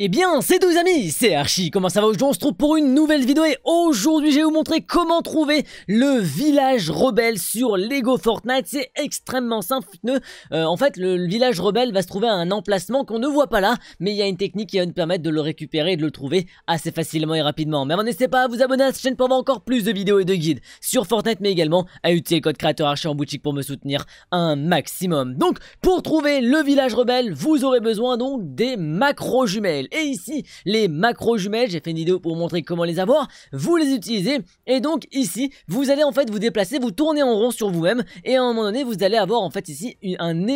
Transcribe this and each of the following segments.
Eh bien, c'est tous amis, c'est Archie, comment ça va Aujourd'hui on se trouve pour une nouvelle vidéo et aujourd'hui je vais vous montrer comment trouver le village rebelle sur Lego Fortnite, c'est extrêmement simple. Euh, en fait, le, village rebelle va se trouver à un emplacement qu'on ne voit pas là, mais il y a une technique qui va nous permettre de le récupérer et de le trouver assez facilement et rapidement. Mais n'hésitez pas à vous abonner à cette chaîne pour avoir encore plus de vidéos et de guides sur Fortnite, mais également à utiliser le code créateur Archie en boutique pour me soutenir un maximum. Donc, pour trouver le village rebelle, vous aurez besoin donc des macro jumelles et ici les macro jumelles. J'ai fait une vidéo pour vous montrer comment les avoir. Vous les utilisez et donc ici vous allez en fait vous déplacer, vous tournez en rond sur vous-même et à un moment donné vous allez avoir en fait ici une, un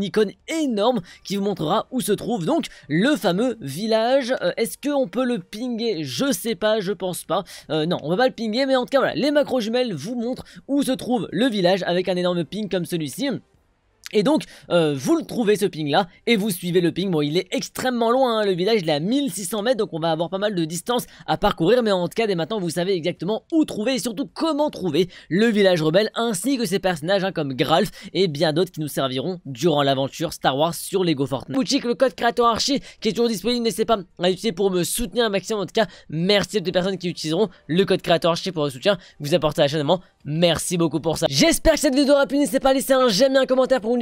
icône énorme qui vous montrera où se trouve donc le fameux village. Euh, est-ce qu'on peut le pinguer Je sais pas, je pense pas. Euh, non, on va pas le pinguer mais en tout cas voilà, les macro jumelles vous montrent où se trouve le village avec un énorme ping comme celui-ci. Et donc, euh, vous le trouvez ce ping là, et vous suivez le ping. Bon, il est extrêmement loin, hein, le village il est à 1600 mètres, donc on va avoir pas mal de distance à parcourir. Mais en tout cas, dès maintenant, vous savez exactement où trouver et surtout comment trouver le village rebelle, ainsi que ses personnages hein, comme Gralf et bien d'autres qui nous serviront durant l'aventure Star Wars sur Lego Fortnite. Boutique, le code créateur archi qui est toujours disponible, n'hésitez pas à l'utiliser pour me soutenir un maximum. En tout cas, merci à toutes les personnes qui utiliseront le code créateur archi pour le soutien vous apportez à la chaîne. Merci beaucoup pour ça. J'espère que cette vidéo aura pu. N'hésitez pas à laisser un j'aime et un commentaire pour une